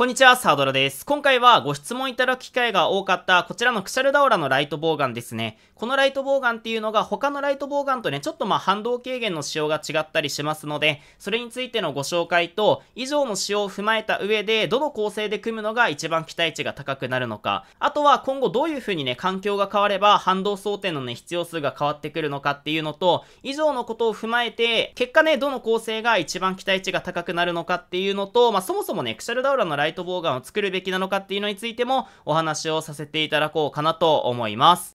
こんにちは、サードラです。今回はご質問いただく機会が多かったこちらのクシャルダオラのライトボウガンですね。このライトボウガンっていうのが他のライトボウガンとね、ちょっとまあ反動軽減の仕様が違ったりしますので、それについてのご紹介と、以上の仕様を踏まえた上で、どの構成で組むのが一番期待値が高くなるのか、あとは今後どういう風にね、環境が変われば反動想定のね、必要数が変わってくるのかっていうのと、以上のことを踏まえて、結果ね、どの構成が一番期待値が高くなるのかっていうのと、まあそもそもね、クシャルダオラのライトイトボウガンを作るべきなのかっていうのについてもお話をさせていただこうかなと思います。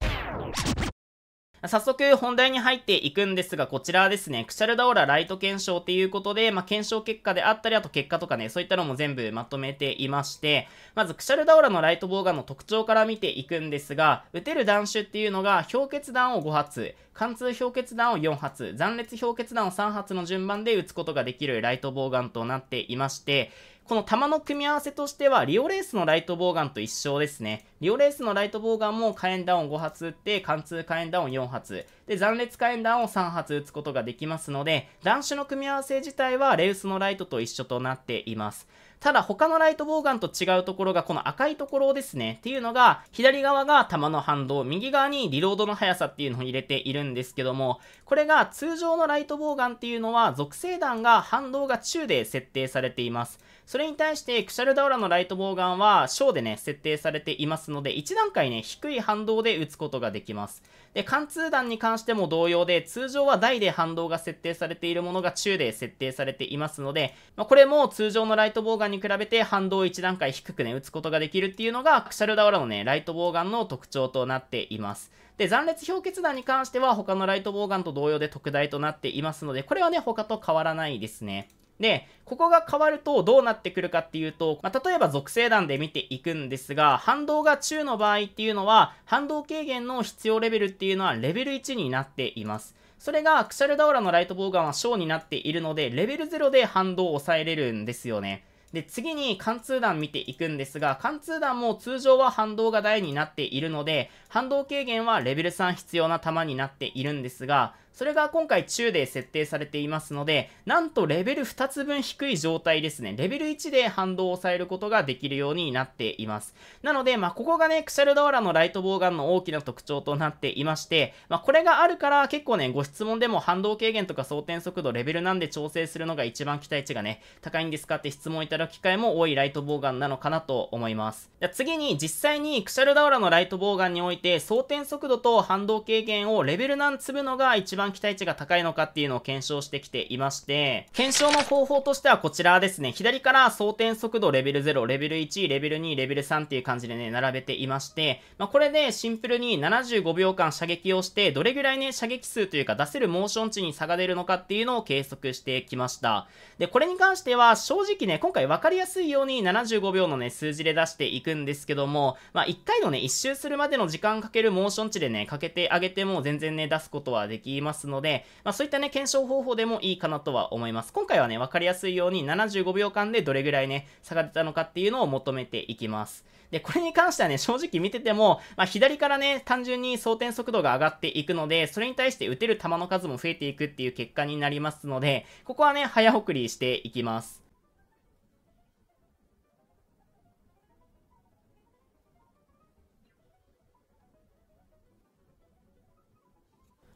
早速本題に入っていくんですが、こちらですね、クシャルダオラライト検証っていうことで、まあ、検証結果であったり、あと結果とかね、そういったのも全部まとめていまして、まずクシャルダオラのライトボウガンの特徴から見ていくんですが、打てる弾種っていうのが、氷結弾を5発、貫通氷結弾を4発、残裂氷結弾を3発の順番で撃つことができるライトボウガンとなっていまして、この弾の組み合わせとしては、リオレースのライトボウガンと一緒ですね。リオレースのライトボウガンも火炎弾を5発撃って、貫通火炎弾を4発、で、残裂火炎弾を3発撃つことができますので、弾種の組み合わせ自体はレウスのライトと一緒となっています。ただ他のライトボウガンと違うところがこの赤いところですね。っていうのが、左側が弾の反動、右側にリロードの速さっていうのを入れているんですけども、これが通常のライトボウガンっていうのは、属性弾が反動が中で設定されています。それに対して、クシャルダウラのライトボウガンは、小でね、設定されていますので、1段階ね、低い反動で撃つことができます。で、貫通弾に関しても同様で、通常は大で反動が設定されているものが中で設定されていますので、まあ、これも通常のライトボウガンに比べて反動を1段階低くね、撃つことができるっていうのが、クシャルダウラのね、ライトボウガンの特徴となっています。で、残列氷結弾に関しては、他のライトボウガンと同様で特大となっていますので、これはね、他と変わらないですね。で、ここが変わるとどうなってくるかっていうと、まあ、例えば属性弾で見ていくんですが、反動が中の場合っていうのは、反動軽減の必要レベルっていうのはレベル1になっています。それが、クシャルダオラのライトボウガンは小になっているので、レベル0で反動を抑えれるんですよね。で、次に貫通弾見ていくんですが、貫通弾も通常は反動が大になっているので、反動軽減はレベル3必要な弾になっているんですが、それが今回中で設定されていますので、なんとレベル2つ分低い状態ですね。レベル1で反動を抑えることができるようになっています。なので、まあ、ここがね、クシャルダワラのライトボウガンの大きな特徴となっていまして、まあ、これがあるから結構ね、ご質問でも反動軽減とか装填速度、レベルなんで調整するのが一番期待値がね、高いんですかって質問いただく機会も多いライトボウガンなのかなと思います。じゃ次に、実際にクシャルダワラのライトボウガンにおいて、装填速度と反動軽減をレベル何積むのが一番番期待値が高いのかっていうのを検証してきていまして、検証の方法としてはこちらですね、左から装填速度レベル0、レベル1、レベル2、レベル3っていう感じでね、並べていまして、まあ、これでシンプルに75秒間射撃をして、どれぐらいね、射撃数というか出せるモーション値に差が出るのかっていうのを計測してきました。で、これに関しては正直ね、今回分かりやすいように75秒のね、数字で出していくんですけども、まあ、1回のね、1周するまでの時間かけるモーション値でね、かけてあげても全然ね、出すことはできますますので、まあ、そういったね、検証方法でもいいかなとは思います。今回はね、わかりやすいように75秒間でどれぐらいね、差が出たのかっていうのを求めていきます。で、これに関してはね、正直見てても、まあ、左からね、単純に装填速度が上がっていくので、それに対して打てる球の数も増えていくっていう結果になりますので、ここはね、早送りしていきます。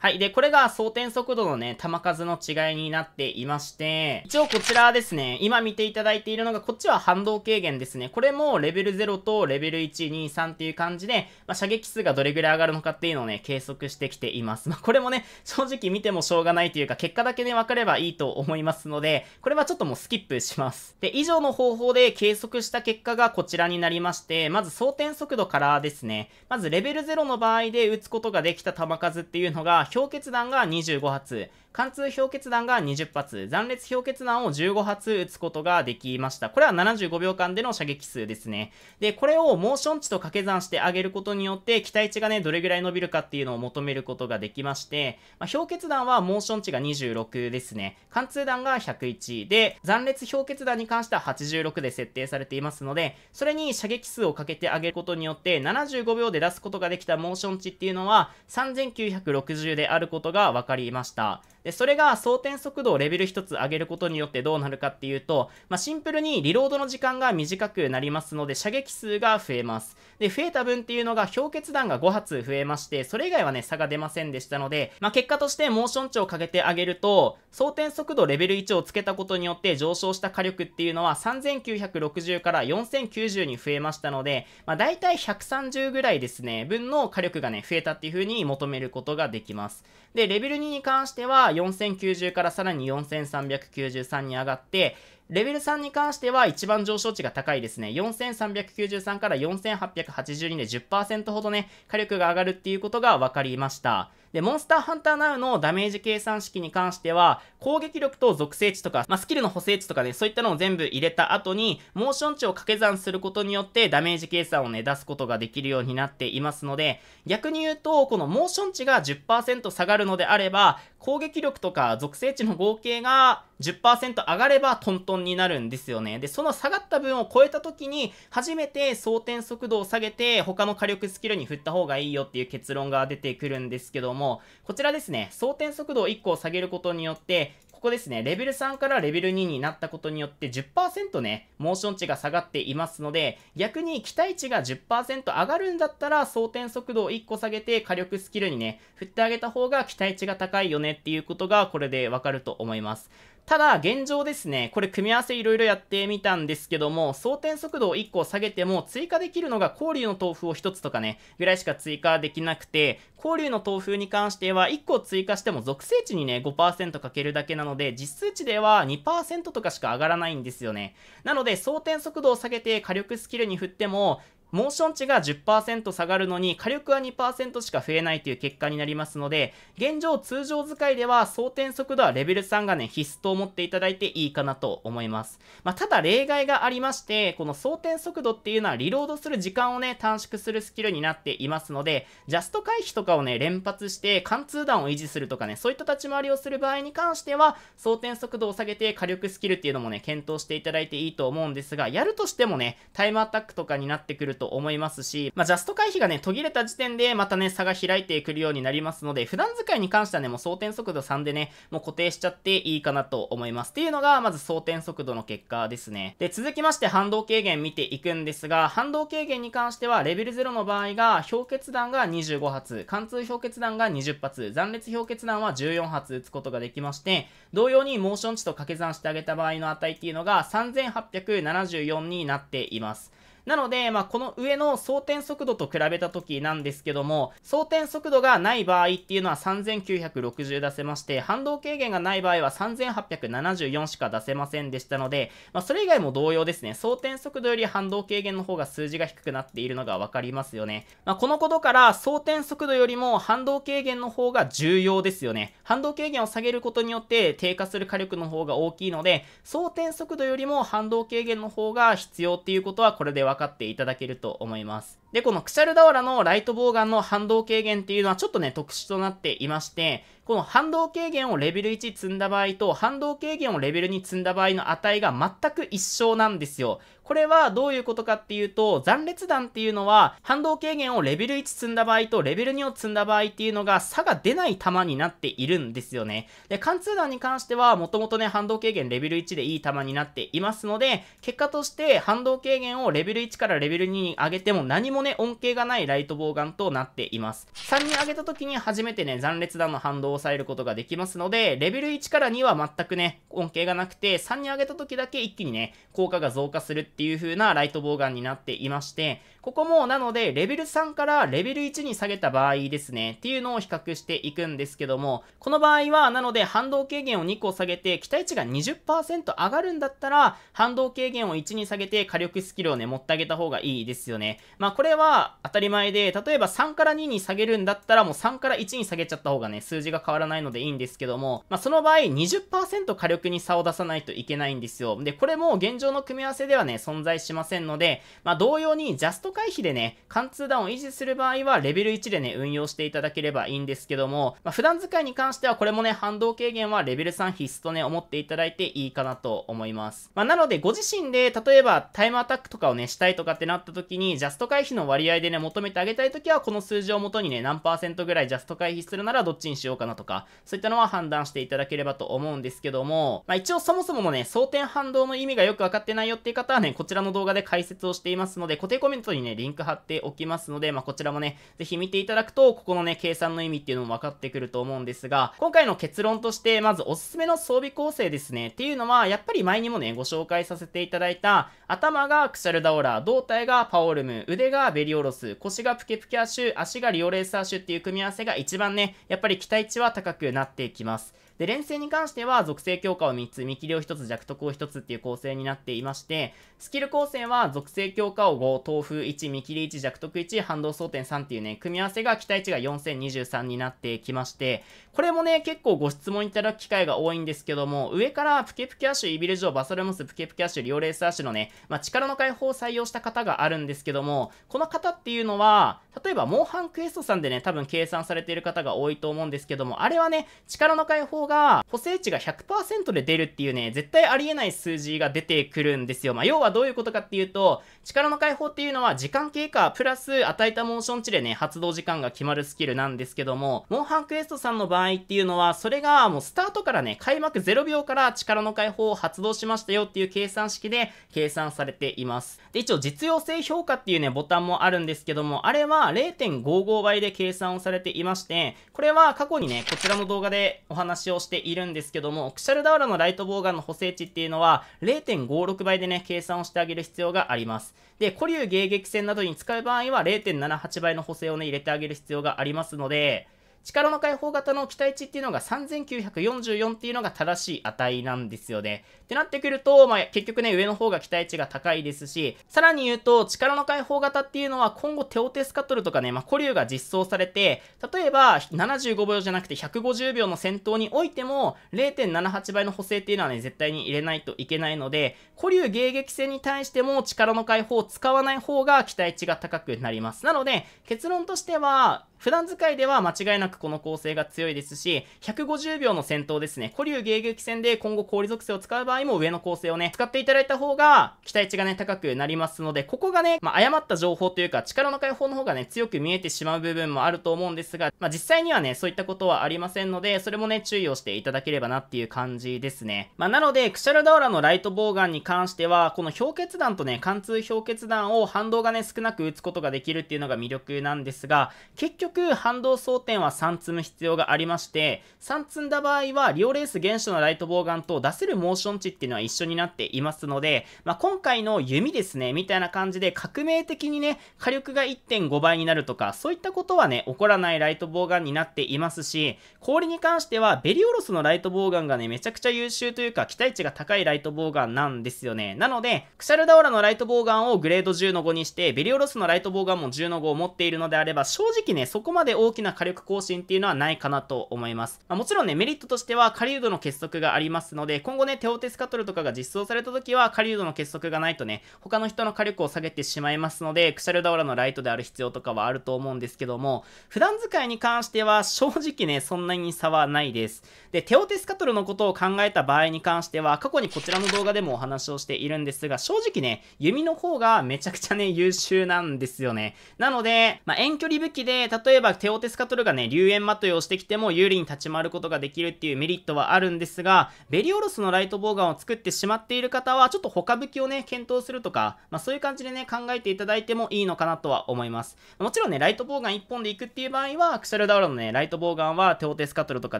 はい。で、これが装填速度のね、弾数の違いになっていまして、一応こちらですね、今見ていただいているのが、こっちは反動軽減ですね。これもレベル0とレベル1、2、3っていう感じで、まあ、射撃数がどれぐらい上がるのかっていうのをね、計測してきています。まあ、これもね、正直見てもしょうがないというか、結果だけで、ね、分かればいいと思いますので、これはちょっともうスキップします。で、以上の方法で計測した結果がこちらになりまして、まず装填速度からですね、まずレベル0の場合で撃つことができた弾数っていうのが、氷結弾が25発貫通氷結弾が20発、残裂氷結弾を15発撃つことができました。これは75秒間での射撃数ですね。で、これをモーション値と掛け算してあげることによって、期待値がね、どれぐらい伸びるかっていうのを求めることができまして、まあ、氷結弾はモーション値が26ですね。貫通弾が101で、残裂氷結弾に関しては86で設定されていますので、それに射撃数をかけてあげることによって、75秒で出すことができたモーション値っていうのは、3960であることが分かりました。で、それが装填速度をレベル1つ上げることによってどうなるかっていうと、まあ、シンプルにリロードの時間が短くなりますので、射撃数が増えます。で、増えた分っていうのが氷結弾が5発増えまして、それ以外はね、差が出ませんでしたので、まあ、結果としてモーション値をかけてあげると、装填速度レベル1をつけたことによって上昇した火力っていうのは3960から4090に増えましたので、まあ、大体130ぐらいですね、分の火力がね、増えたっていう風に求めることができます。で、レベル2に関しては、4090からさらに4393に上がって、レベル3に関しては一番上昇値が高いですね。4393から4882で10%ほどね、火力が上がるっていうことが分かりました。で、モンスターハンターナウのダメージ計算式に関しては、攻撃力と属性値とか、まあ、スキルの補正値とかね、そういったのを全部入れた後に、モーション値を掛け算することによって、ダメージ計算をね、出すことができるようになっていますので、逆に言うと、このモーション値が10%下がるのであれば、攻撃力とか属性値の合計が10%上がればトントンになるんですよね。で、その下がった分を超えた時に、初めて装填速度を下げて、他の火力スキルに振った方がいいよっていう結論が出てくるんですけども、こちらですね、装填速度を1個下げることによって、ここですね、レベル3からレベル2になったことによって10%ね、モーション値が下がっていますので、逆に期待値が10%上がるんだったら、装填速度を1個下げて火力スキルにね、振ってあげた方が期待値が高いよねっていうことがこれでわかると思います。ただ、現状ですね、これ組み合わせいろいろやってみたんですけども、装填速度を1個下げても追加できるのが交流の豆腐を1つとかね、ぐらいしか追加できなくて、交流の豆腐に関しては1個追加しても属性値にね、5%かけるだけなので、実数値では2%とかしか上がらないんですよね。なので、装填速度を下げて火力スキルに振っても、モーション値が10%下がるのに火力は2%しか増えないという結果になりますので、現状通常使いでは装填速度はレベル3がね、必須と思っていただいていいかなと思います。まあ、ただ例外がありまして、この装填速度っていうのはリロードする時間をね、短縮するスキルになっていますので、ジャスト回避とかをね、連発して貫通弾を維持するとかね、そういった立ち回りをする場合に関しては、装填速度を下げて火力スキルっていうのもね、検討していただいていいと思うんですが、やるとしてもね、タイムアタックとかになってくるとと思いますし、まあ、ジャスト回避がね、途切れた時点で、またね、差が開いてくるようになりますので、普段使いに関してはね、もう装填速度3でね、もう固定しちゃっていいかなと思います。っていうのが、まず装填速度の結果ですね。で、続きまして、反動軽減見ていくんですが、反動軽減に関しては、レベル0の場合が、氷結弾が25発、貫通氷結弾が20発、断裂氷結弾は14発撃つことができまして、同様にモーション値と掛け算してあげた場合の値っていうのが、3874になっています。なので、まあ、この上の装填速度と比べた時なんですけども、装填速度がない場合っていうのは3960出せまして、反動軽減がない場合は3874しか出せませんでしたので、まあ、それ以外も同様ですね、装填速度より反動軽減の方が数字が低くなっているのがわかりますよね。まあ、このことから、装填速度よりも反動軽減の方が重要ですよね。反動軽減を下げることによって低下する火力の方が大きいので、装填速度よりも反動軽減の方が必要っていうことはこれで分かっていただけると思います。で、このクシャルダワラのライトボウガンの反動軽減っていうのはちょっとね、特殊となっていまして、この反動軽減をレベル1積んだ場合と、反動軽減をレベル2積んだ場合の値が全く一緒なんですよ。これはどういうことかっていうと、残列弾っていうのは、反動軽減をレベル1積んだ場合とレベル2を積んだ場合っていうのが差が出ない弾になっているんですよね。で、貫通弾に関しては、もともとね、反動軽減レベル1でいい弾になっていますので、結果として反動軽減をレベル1からレベル2に上げても何もね、恩恵がないライトボウガンとなっています。3に上げた時に初めてね、残列弾の反動を抑えることができますので、レベル1から2は全くね、恩恵がなくて、3に上げた時だけ一気にね、効果が増加するってっていう風なライトボウガンになっていまして、ここもなのでレベル3からレベル1に下げた場合ですねっていうのを比較していくんですけども、この場合はなので反動軽減を2個下げて期待値が20%上がるんだったら反動軽減を1に下げて火力スキルをね持ってあげた方がいいですよね。まあこれは当たり前で、例えば3から2に下げるんだったらもう3から1に下げちゃった方がね数字が変わらないのでいいんですけども、まあその場合20%火力に差を出さないといけないんですよ。で、これも現状の組み合わせではね、存在しませんので、まあ、同様にジャスト回避でね、貫通弾を維持する場合はレベル1でね、運用していただければいいんですけども、まあ、普段使いに関してはこれもね、反動軽減はレベル3必須とね、思っていただいていいかなと思います。まあ、なので、ご自身で、例えばタイムアタックとかをね、したいとかってなった時に、ジャスト回避の割合でね、求めてあげたい時は、この数字をもとにね、何パーセントぐらいジャスト回避するならどっちにしようかなとか、そういったのは判断していただければと思うんですけども、まあ、一応そもそものね、争点反動の意味がよくわかってないよっていう方はね、こちらの動画で解説をしていますので、固定コメントにね、リンク貼っておきますので、まあ、こちらもね、ぜひ見ていただくと、ここのね、計算の意味っていうのも分かってくると思うんですが、今回の結論として、まずおすすめの装備構成ですね。っていうのは、やっぱり前にもね、ご紹介させていただいた、頭がクシャルダオラ、胴体がパオルム、腕がベリオロス、腰がプケプケアシュ、足がリオレーサーシュっていう組み合わせが一番ね、やっぱり期待値は高くなっていきます。で、連戦に関しては属性強化を3つ、見切りを1つ、弱得を1つっていう構成になっていまして、スキル構成は属性強化を5、豆腐1、見切り1、弱得1、反動装点3っていうね、組み合わせが期待値が4023になってきまして、これもね、結構ご質問いただく機会が多いんですけども、上からプケプケアッシュ、イビルジョー、バソルモス、プケプケアッシュ、リオレースアッシュのね、まあ、力の解放を採用した方があるんですけども、この方っていうのは、例えばモンハンクエストさんでね、多分計算されている方が多いと思うんですけども、あれはね、力の解放が補正値が100%で出るっていうね、絶対ありえない数字が出てくるんですよ。まあ、要はどういうことかっていうと、力の解放っていうのは時間経過プラス与えたモーション値でね、発動時間が決まるスキルなんですけども、モンハンクエストさんの場合っていうのは、それがもうスタートからね、開幕0秒から力の解放を発動しましたよっていう計算式で計算されています。で、一応実用性評価っていうね、ボタンもあるんですけども、あれは0.55倍で計算をされていまして、これは過去にね、こちらの動画でお話をしているんですけども、クシャルダウラのライトボーガンの補正値っていうのは、0.56倍でね、計算をしてあげる必要があります。で、古流迎撃戦などに使う場合は、0.78倍の補正をね、入れてあげる必要がありますので、力の解放型の期待値っていうのが3944っていうのが正しい値なんですよね。ってなってくると、まあ、結局ね、上の方が期待値が高いですし、さらに言うと、力の解放型っていうのは今後テオテスカトルとかね、まあ、古リが実装されて、例えば75秒じゃなくて150秒の戦闘においても、0.78倍の補正っていうのはね、絶対に入れないといけないので、古竜迎撃戦に対しても力の解放を使わない方が期待値が高くなります。なので、結論としては、普段使いでは間違いなくこの構成が強いですし、150秒の戦闘ですね。古竜迎撃戦で今後氷属性を使う場合も上の構成をね、使っていただいた方が、期待値がね、高くなりますので、ここがね、まあ、誤った情報というか、力の解放の方がね、強く見えてしまう部分もあると思うんですが、まあ、実際にはね、そういったことはありませんので、それもね、注意をしていただければなっていう感じですね。まあ、なので、クシャルダオラのライトボウガンに関しては、この氷結弾とね、貫通氷結弾を反動がね、少なく打つことができるっていうのが魅力なんですが、結局、反動装填は3積む必要がありまして、3積んだ場合は、リオレース原初のライトボウガンと出せるモーション値っていうのは一緒になっていますので、まあ、今回の弓ですね、みたいな感じで革命的にね、火力が1.5倍になるとか、そういったことはね、起こらないライトボウガンになっていますし、氷に関しては、ベリオロスのライトボウガンがね、めちゃくちゃ優秀というか、期待値が高いライトボウガンなんですよね。なので、クシャルダオラのライトボウガンをグレード10の5にして、ベリオロスのライトボウガンも10の5を持っているのであれば、正直ね、そこまで大きな火力更新針っていうのはないかなと思います。まあ、もちろんね、メリットとしては狩人の結束がありますので、今後ね、テオテスカトルとかが実装された時は狩人の結束がないとね、他の人の火力を下げてしまいますので、クシャルダオラのライトである必要とかはあると思うんですけども、普段使いに関しては正直ね、そんなに差はないです。で、テオテスカトルのことを考えた場合に関しては、過去にこちらの動画でもお話をしているんですが、正直ね、弓の方がめちゃくちゃね、優秀なんですよね。なので、まあ、遠距離武器で、例えばテオテスカトルがね、遊園まといをしてきても有利に立ち回ることができるっていうメリットはあるんですが、ベリオロスのライトボウガンを作ってしまっている方は、ちょっと他武器をね、検討するとか、まあそういう感じでね、考えていただいてもいいのかなとは思います。もちろんね、ライトボウガン1本でいくっていう場合は、クシャルダウラのね、ライトボウガンは手オテスカトルとか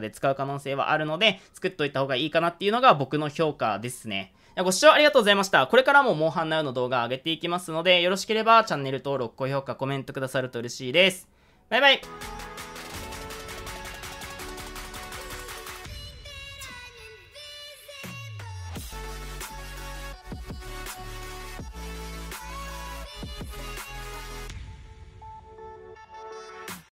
で使う可能性はあるので、作っといた方がいいかなっていうのが僕の評価ですね。ご視聴ありがとうございました。これからもモンハンナウの動画上げていきますので、よろしければチャンネル登録、高評価、コメントくださると嬉しいです。バイバイ